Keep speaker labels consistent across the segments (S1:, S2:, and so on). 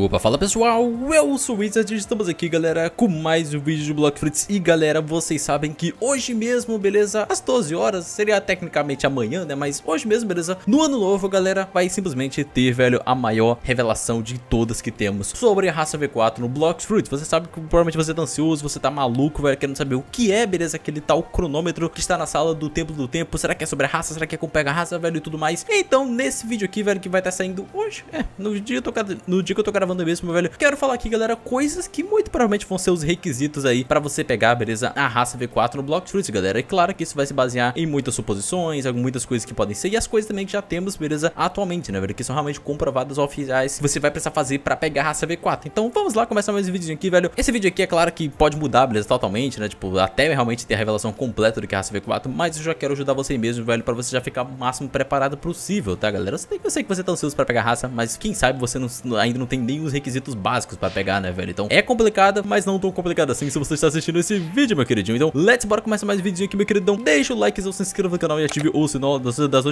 S1: Opa, fala pessoal, eu sou o Wizard e estamos aqui galera com mais um vídeo de Block Fruits E galera, vocês sabem que hoje mesmo, beleza, às 12 horas, seria tecnicamente amanhã né, mas hoje mesmo, beleza, no ano novo galera Vai simplesmente ter, velho, a maior revelação de todas que temos sobre a raça V4 no Block Fruits Você sabe que provavelmente você tá ansioso, você tá maluco, velho, querendo saber o que é, beleza, aquele tal cronômetro que está na sala do Templo do Tempo Será que é sobre a raça, será que é com pega raça, velho, e tudo mais Então nesse vídeo aqui, velho, que vai estar tá saindo hoje, é, no dia, eu tô, no dia que eu tô gravando gravando mesmo, velho. Quero falar aqui, galera, coisas que muito provavelmente vão ser os requisitos aí pra você pegar, beleza, a raça V4 no Block Truth, galera. É claro que isso vai se basear em muitas suposições, muitas coisas que podem ser e as coisas também que já temos, beleza, atualmente, né, velho, que são realmente comprovadas oficiais que você vai precisar fazer pra pegar a raça V4. Então vamos lá começar mais um vídeo aqui, velho. Esse vídeo aqui é claro que pode mudar, beleza, totalmente, né, tipo, até realmente ter a revelação completa do que é a raça V4, mas eu já quero ajudar você mesmo, velho, pra você já ficar o máximo preparado possível, tá, galera? Eu sei que, eu sei que você tá ansioso pra pegar a raça, mas quem sabe você não, ainda não tem nem tem os requisitos básicos pra pegar, né, velho? Então é complicada, mas não tão complicada assim se você está assistindo esse vídeo, meu queridinho. Então, let's bora começar mais vídeo aqui, meu queridão. Deixa o like, se inscreva no canal e ative o sinal das, das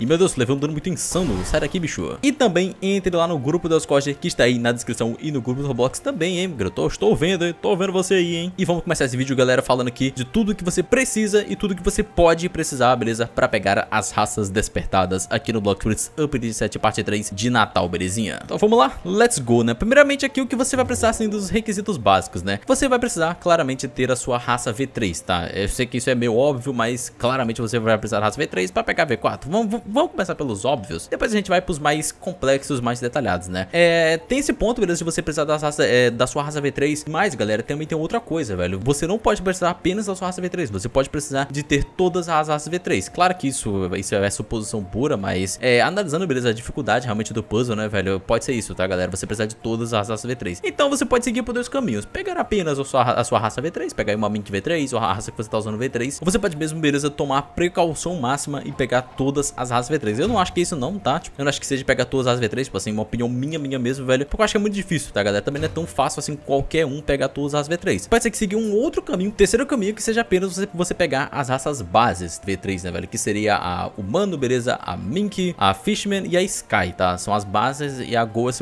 S1: E, meu Deus, levando é um dano muito insano. Sai daqui, bicho. E também entre lá no grupo do Discord, que está aí na descrição, e no grupo do Roblox também, hein, Eu tô, Estou vendo, hein? Tô vendo você aí, hein? E vamos começar esse vídeo, galera, falando aqui de tudo que você precisa e tudo que você pode precisar, beleza? Pra pegar as raças despertadas aqui no Block Fruits Up 7 Parte 3 de Natal, belezinha? Então, vamos lá. Let's let's go, né? Primeiramente aqui o que você vai precisar, assim, dos requisitos básicos, né? Você vai precisar, claramente, ter a sua raça V3, tá? Eu sei que isso é meio óbvio, mas claramente você vai precisar da raça V3 pra pegar V4. Vamos, vamos começar pelos óbvios, depois a gente vai pros mais complexos, mais detalhados, né? É, tem esse ponto, beleza, de você precisar da, raça, é, da sua raça V3, mas, galera, também tem outra coisa, velho. Você não pode precisar apenas da sua raça V3, você pode precisar de ter todas as raças V3. Claro que isso, isso é suposição pura, mas é, analisando, beleza, a dificuldade realmente do puzzle, né, velho, pode ser isso, tá, galera? Você você precisar de todas as raças V3. Então você pode seguir por dois caminhos, pegar apenas a sua, a sua raça V3, pegar uma Mink V3 ou a raça que você está usando V3, ou você pode mesmo, beleza, tomar precaução máxima e pegar todas as raças V3. Eu não acho que isso não, tá? Tipo, eu não acho que seja pegar todas as V3, tipo assim, uma opinião minha, minha mesmo, velho, porque eu acho que é muito difícil, tá, galera? Também não é tão fácil assim qualquer um pegar todas as V3. Pode ser que seguir um outro caminho, um terceiro caminho, que seja apenas você, você pegar as raças bases V3, né, velho? Que seria a Humano, beleza? A Mink, a Fishman e a Sky, tá? São as bases e a Goa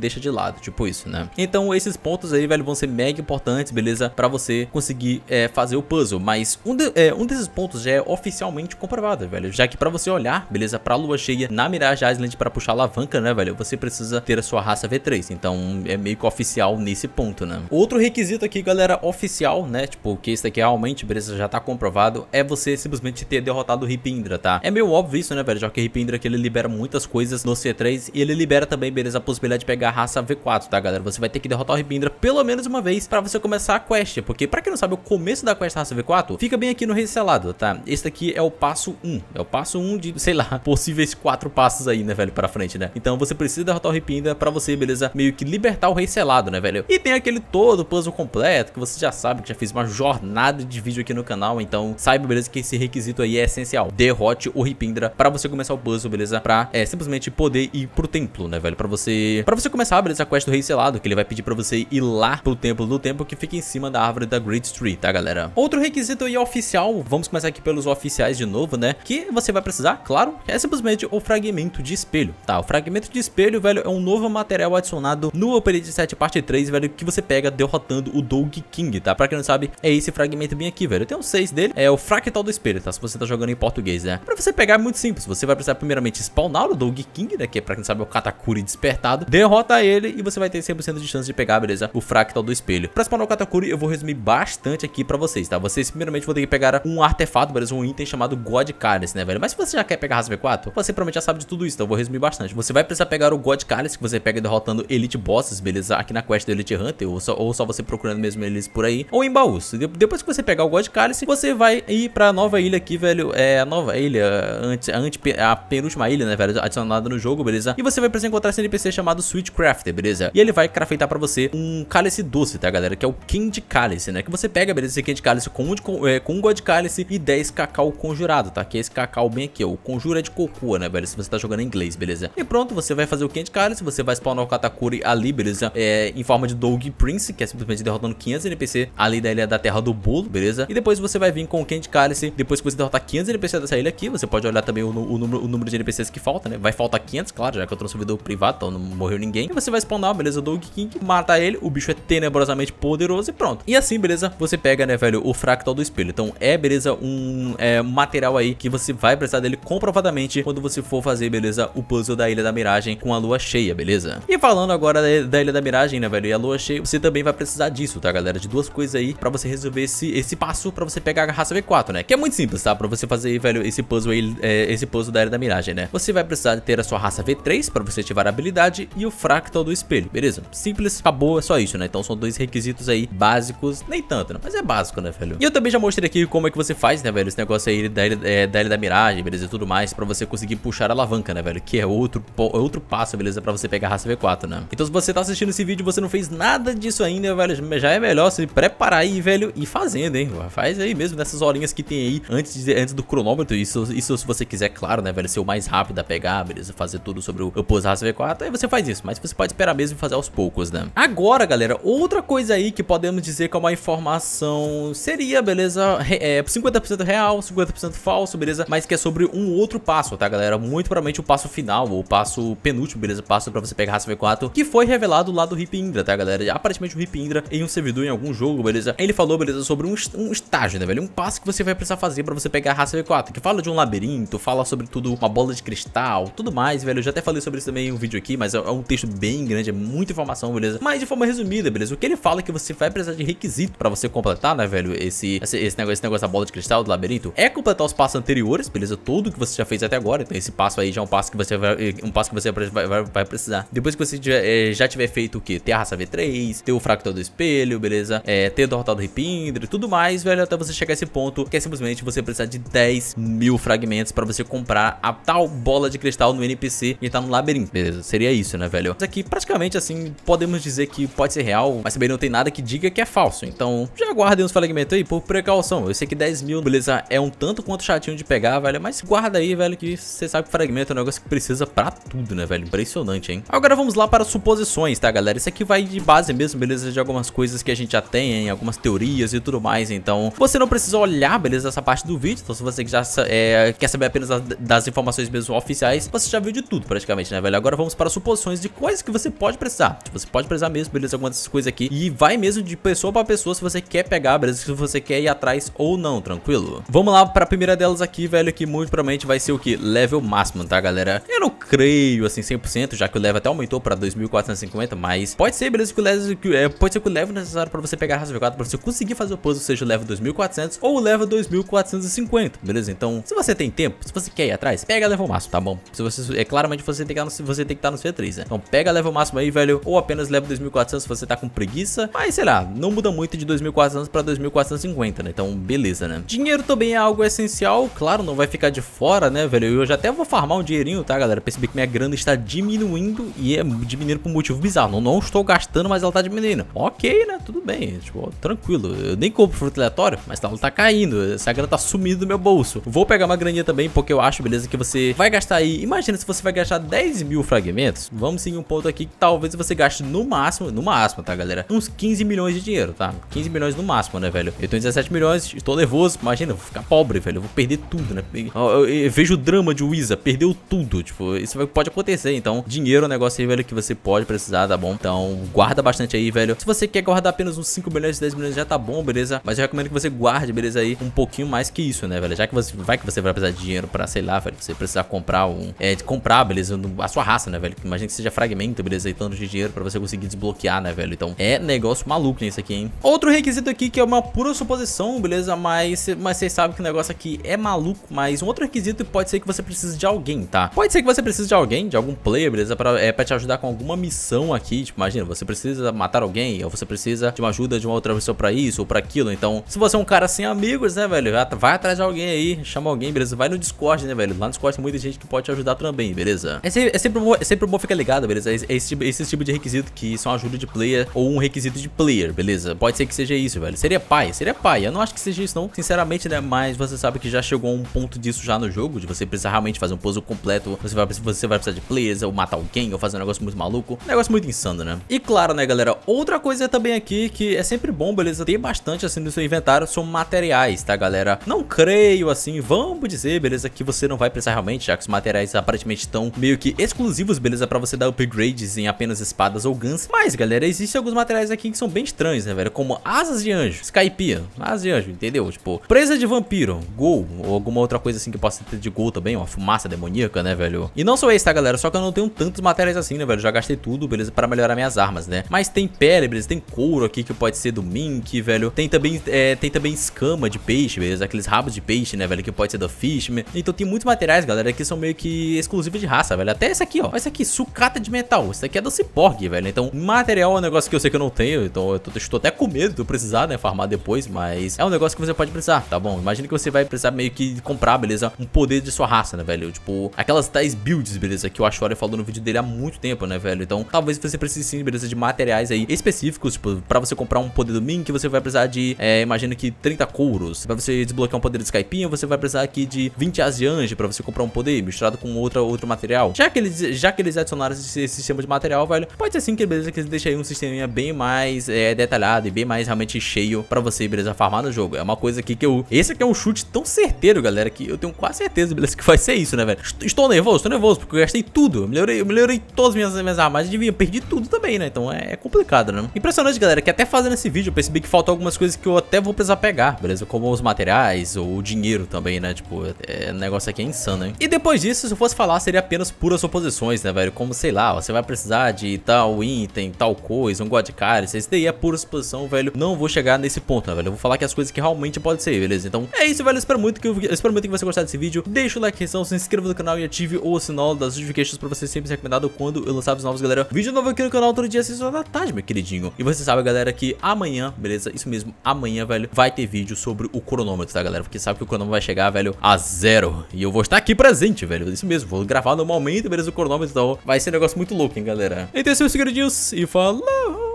S1: deixa de lado, tipo isso, né? Então esses pontos aí, velho, vão ser mega importantes, beleza? Pra você conseguir é, fazer o puzzle, mas um, de, é, um desses pontos já é oficialmente comprovado, velho, já que pra você olhar, beleza, pra lua cheia na Mirage Island pra puxar alavanca, né, velho, você precisa ter a sua raça V3, então é meio que oficial nesse ponto, né? Outro requisito aqui, galera, oficial, né, tipo, que isso daqui é realmente, beleza, já tá comprovado, é você simplesmente ter derrotado o Ripindra, tá? É meio óbvio isso, né, velho, já que o Ripindra que ele libera muitas coisas no C3 e ele libera também, beleza, a possibilidade de pegar a raça V4, tá, galera? Você vai ter que derrotar o Ribindra pelo menos uma vez pra você começar a quest, porque pra quem não sabe, o começo da quest da raça V4 fica bem aqui no Rei Selado, tá? Esse daqui é o passo 1, é o passo 1 de, sei lá, possíveis quatro passos aí, né, velho, pra frente, né? Então você precisa derrotar o Ripindra pra você, beleza, meio que libertar o Rei Selado, né, velho? E tem aquele todo puzzle completo, que você já sabe, que já fiz uma jornada de vídeo aqui no canal, então saiba, beleza, que esse requisito aí é essencial. Derrote o Ripindra pra você começar o puzzle, beleza? Pra é, simplesmente poder ir pro templo, né, velho? Pra você, pra você começar começar a essa quest do Rei Selado, que ele vai pedir pra você ir lá pro Templo do Tempo, que fica em cima da árvore da Great Tree, tá, galera? Outro requisito aí oficial, vamos começar aqui pelos oficiais de novo, né? Que você vai precisar, claro, é simplesmente o fragmento de espelho, tá? O fragmento de espelho, velho, é um novo material adicionado no Operate 7 Parte 3, velho, que você pega derrotando o Doug King, tá? Pra quem não sabe, é esse fragmento bem aqui, velho. Tem um 6 dele, é o fractal do espelho, tá? Se você tá jogando em português, né? Pra você pegar é muito simples, você vai precisar primeiramente spawnar o Doug King, né? Que é, pra quem não sabe é o Katakuri despertado, derrota matar ele e você vai ter 100% de chance de pegar, beleza? O fractal do espelho. Pra spawnar o Katakuri, eu vou resumir bastante aqui pra vocês, tá? Vocês primeiramente vão ter que pegar um artefato, beleza? Um item chamado God Cálice, né, velho? Mas se você já quer pegar Raça V4, você provavelmente já sabe de tudo isso, então eu vou resumir bastante. Você vai precisar pegar o God Cálice, que você pega derrotando Elite Bosses, beleza? Aqui na quest do Elite Hunter, ou só, ou só você procurando mesmo eles por aí, ou em baús. De depois que você pegar o God Cálice, você vai ir pra nova ilha aqui, velho. É a nova ilha, antes, a, a penúltima ilha, né, velho? Adicionada no jogo, beleza? E você vai precisar encontrar esse NPC chamado Sweet Minecraft, beleza? E ele vai craftar pra você um cálice doce, tá, galera? Que é o Candy Cálice, né? Que você pega, beleza, esse Candy Cálice com um, de, com, é, com um God Cálice e 10 cacau conjurado, tá? Que é esse cacau bem aqui, ó. O conjuro é de cocoa, né, velho? Se você tá jogando em inglês, beleza? E pronto, você vai fazer o Candy Cálice, você vai spawnar o Katakuri ali, beleza? É, em forma de Dog Prince, que é simplesmente derrotando 500 NPC ali da ilha da Terra do Bolo, beleza? E depois você vai vir com o Candy Cálice, depois que você derrotar 500 NPC dessa ilha aqui, você pode olhar também o, o, número, o número de NPCs que falta, né? Vai faltar 500, claro, já que eu trouxe o vídeo privado, então não morreu ninguém. E você vai spawnar, beleza, o Dog King, mata ele, o bicho é tenebrosamente poderoso e pronto. E assim, beleza, você pega, né, velho, o fractal do espelho. Então é, beleza, um é, material aí que você vai precisar dele comprovadamente quando você for fazer, beleza, o puzzle da Ilha da Miragem com a lua cheia, beleza? E falando agora da, da Ilha da Miragem, né, velho, e a lua cheia, você também vai precisar disso, tá, galera? De duas coisas aí pra você resolver esse, esse passo pra você pegar a raça V4, né? Que é muito simples, tá? Pra você fazer, velho, esse puzzle aí, é, esse puzzle da Ilha da Miragem, né? Você vai precisar ter a sua raça V3 pra você ativar a habilidade e o fractal fractal do espelho. Beleza, simples, acabou, é só isso, né? Então são dois requisitos aí básicos, nem tanto, né? Mas é básico, né, velho? E eu também já mostrei aqui como é que você faz, né, velho? Esse negócio aí da, é, da, da miragem, beleza, e tudo mais, pra você conseguir puxar a alavanca, né, velho? Que é outro, é outro passo, beleza, pra você pegar a raça V4, né? Então se você tá assistindo esse vídeo e você não fez nada disso ainda, velho, já é melhor se preparar aí, velho, e fazendo, hein? Faz aí mesmo nessas horinhas que tem aí antes, de, antes do cronômetro, isso, isso se você quiser, claro, né, velho, ser o mais rápido a pegar, beleza, fazer tudo sobre o, o a raça V4, aí você faz isso, mas você pode esperar mesmo fazer aos poucos, né? Agora, galera, outra coisa aí que podemos dizer que é uma informação seria, beleza, é, 50% real, 50% falso, beleza, mas que é sobre um outro passo, tá, galera? Muito provavelmente o passo final, ou o passo penúltimo, beleza, passo pra você pegar raça V4, que foi revelado lá do Rip Indra, tá, galera? Aparentemente o Rip Indra em um servidor, em algum jogo, beleza, ele falou, beleza, sobre um, um estágio, né, velho? Um passo que você vai precisar fazer pra você pegar a raça V4, que fala de um labirinto, fala sobre tudo, uma bola de cristal, tudo mais, velho, eu já até falei sobre isso também em um vídeo aqui, mas é, é um texto bem grande, é muita informação, beleza? Mas de forma resumida, beleza? O que ele fala é que você vai precisar de requisito pra você completar, né, velho? Esse, esse, esse, negócio, esse negócio da bola de cristal, do labirinto, é completar os passos anteriores, beleza? Tudo que você já fez até agora. Então esse passo aí já é um passo que você vai, eh, um passo que você vai, vai, vai precisar. Depois que você tiver, é, já tiver feito o quê? Ter a raça V3, ter o fractal do espelho, beleza? É, ter derrotado o Ripindre, tudo mais, velho, até você chegar a esse ponto, que é simplesmente você precisar de 10 mil fragmentos pra você comprar a tal bola de cristal no NPC e tá no labirinto, beleza? Seria isso, né, velho? fatos aqui é praticamente assim podemos dizer que pode ser real, mas também não tem nada que diga que é falso. Então já guardem os fragmentos aí por precaução. Eu sei que 10 mil, beleza, é um tanto quanto chatinho de pegar, velho, mas guarda aí, velho, que você sabe que fragmento é um negócio que precisa pra tudo, né, velho? Impressionante, hein? Agora vamos lá para suposições, tá, galera? Isso aqui vai de base mesmo, beleza, de algumas coisas que a gente já tem, hein? algumas teorias e tudo mais, então você não precisa olhar, beleza, essa parte do vídeo, então se você já é, quer saber apenas das informações mesmo oficiais, você já viu de tudo praticamente, né, velho? Agora vamos para suposições de coisas coisas que você pode precisar. Tipo, você pode precisar mesmo, beleza, algumas dessas coisas aqui. E vai mesmo de pessoa pra pessoa se você quer pegar, beleza, se você quer ir atrás ou não, tranquilo? Vamos lá pra primeira delas aqui, velho, que muito provavelmente vai ser o que? Level máximo, tá, galera? Eu não creio, assim, 100%, já que o level até aumentou pra 2450, mas pode ser, beleza, que o level, que, é, pode ser que o level necessário pra você pegar a raça V4, pra você conseguir fazer o puzzle, seja o level 2400 ou o level 2450, beleza? Então, se você tem tempo, se você quer ir atrás, pega level máximo, tá bom? Se você, é claramente você tem que estar no, você tem que estar no C3, né? Então, pega pega, leva o máximo aí, velho, ou apenas leva 2.400 se você tá com preguiça. Mas, sei lá, não muda muito de 2.400 pra 2.450, né? Então, beleza, né? Dinheiro também é algo essencial, claro, não vai ficar de fora, né, velho? Eu já até vou farmar um dinheirinho, tá, galera? Percebi que minha grana está diminuindo e é diminuindo por um motivo bizarro. Não, não estou gastando, mas ela tá diminuindo. Ok, né? Tudo bem, tipo, tranquilo. Eu nem compro fruto aleatório, mas tá, ela tá caindo. Essa grana tá sumindo do meu bolso. Vou pegar uma graninha também, porque eu acho, beleza, que você vai gastar aí... Imagina se você vai gastar 10 mil fragmentos. Vamos seguir um ponto aqui que talvez você gaste no máximo, no máximo, tá, galera? Uns 15 milhões de dinheiro, tá? 15 milhões no máximo, né, velho? Eu tenho 17 milhões, estou nervoso, imagina, vou ficar pobre, velho, eu vou perder tudo, né? Eu, eu, eu vejo o drama de Wiza, perdeu tudo, tipo, isso pode acontecer, então dinheiro é um negócio aí, velho, que você pode precisar, tá bom? Então guarda bastante aí, velho. Se você quer guardar apenas uns 5 milhões, 10 milhões, já tá bom, beleza? Mas eu recomendo que você guarde, beleza, aí um pouquinho mais que isso, né, velho? Já que você vai que você vai precisar de dinheiro pra, sei lá, velho, você precisar comprar um, é, comprar, beleza, a sua raça, né, velho? Imagina que seja fragmentado beleza? E tanto de dinheiro pra você conseguir desbloquear, né, velho? Então é negócio maluco nisso aqui, hein? Outro requisito aqui que é uma pura suposição, beleza? Mas, mas vocês sabem que o negócio aqui é maluco, mas um outro requisito pode ser que você precise de alguém, tá? Pode ser que você precise de alguém, de algum player, beleza? Pra, é, pra te ajudar com alguma missão aqui, tipo, imagina, você precisa matar alguém, ou você precisa de uma ajuda de uma outra pessoa pra isso ou pra aquilo, então se você é um cara sem amigos, né, velho, vai atrás de alguém aí, chama alguém, beleza? Vai no Discord, né, velho? Lá no Discord tem muita gente que pode te ajudar também, beleza? É sempre, é sempre, bom, é sempre bom ficar ligado, beleza? É, é esse, tipo, esse tipo de requisito que são ajuda de player ou um requisito de player, beleza? Pode ser que seja isso, velho. Seria pai, seria pai. Eu não acho que seja isso, não. Sinceramente, né? Mas você sabe que já chegou a um ponto disso já no jogo, de você precisar realmente fazer um puzzle completo. Você vai, você vai precisar de players, ou matar alguém, ou fazer um negócio muito maluco. Um negócio muito insano, né? E claro, né, galera? Outra coisa também aqui que é sempre bom, beleza? tem bastante assim no seu inventário são materiais, tá, galera? Não creio assim, vamos dizer, beleza, que você não vai precisar realmente, já que os materiais aparentemente estão meio que exclusivos, beleza, pra você dar upgrade upgrades em apenas espadas ou guns. Mas, galera, existem alguns materiais aqui que são bem estranhos, né, velho? Como asas de anjo, Skypiea, asas de anjo, entendeu? Tipo, presa de vampiro, gol, ou alguma outra coisa assim que possa ter de gol também, uma fumaça demoníaca, né, velho? E não só esse, tá, galera? Só que eu não tenho tantos materiais assim, né, velho? Já gastei tudo, beleza, para melhorar minhas armas, né? Mas tem beleza? tem couro aqui que pode ser do mink, velho. Tem também, é, tem também escama de peixe, beleza? Aqueles rabos de peixe, né, velho? Que pode ser da Fishman. Então tem muitos materiais, galera, que são meio que exclusivos de raça, velho. Até esse aqui, ó. Esse aqui, sucata de metal. Isso aqui é do Cyborg, velho. Então, material é um negócio que eu sei que eu não tenho. Então, eu tô, estou até com medo de eu precisar, né? Farmar depois. Mas é um negócio que você pode precisar, tá bom? Imagina que você vai precisar meio que comprar, beleza? Um poder de sua raça, né, velho? Tipo, aquelas tais builds, beleza? Que o Ashore falou no vídeo dele há muito tempo, né, velho? Então, talvez você precise sim, beleza? De materiais aí específicos. Tipo, pra você comprar um poder do Mink, você vai precisar de, é, eh, imagina que 30 couros. Pra você desbloquear um poder de Skypinha, você vai precisar aqui de 20 Asiange pra você comprar um poder misturado com outra, outro material. Já que eles, já que eles adicionaram esse esse sistema de material, velho, pode ser sim que, beleza, que eles deixam aí um sisteminha bem mais é, detalhado e bem mais realmente cheio pra você, beleza, farmar no jogo. É uma coisa aqui que eu... Esse aqui é um chute tão certeiro, galera, que eu tenho quase certeza, beleza, que vai ser isso, né, velho? Estou nervoso, estou nervoso, porque eu gastei tudo. Eu melhorei, eu melhorei todas as minhas, minhas armas e devia perdi tudo também, né? Então é, é, complicado, né? Impressionante, galera, que até fazendo esse vídeo eu percebi que faltam algumas coisas que eu até vou precisar pegar, beleza? Como os materiais ou o dinheiro também, né? Tipo, é, é o negócio aqui é insano, hein? E depois disso, se eu fosse falar, seria apenas puras oposições né, velho? Como, sei lá, você vai precisar de tal item, tal coisa, um Godcaris, esse daí é pura suposição, velho. Não vou chegar nesse ponto, né, velho? Eu vou falar que as coisas que realmente podem ser, beleza? Então é isso, velho. Eu espero muito que, eu, eu espero muito que você gostar desse vídeo. Deixa o like na se inscreva no canal e ative o sinal das notificações pra você sempre ser recomendado quando eu lançar os novos, galera. Vídeo novo aqui no canal todo dia, 6 horas da tarde, meu queridinho. E você sabe, galera, que amanhã, beleza? Isso mesmo, amanhã, velho, vai ter vídeo sobre o cronômetro, tá, galera? Porque sabe que o cronômetro vai chegar, velho, a zero. E eu vou estar aqui presente, velho. Isso mesmo, vou gravar no momento, beleza? O cronômetro, então vai ser um negócio muito muito louco, hein, galera? Então esse seus Segredinhos e falou!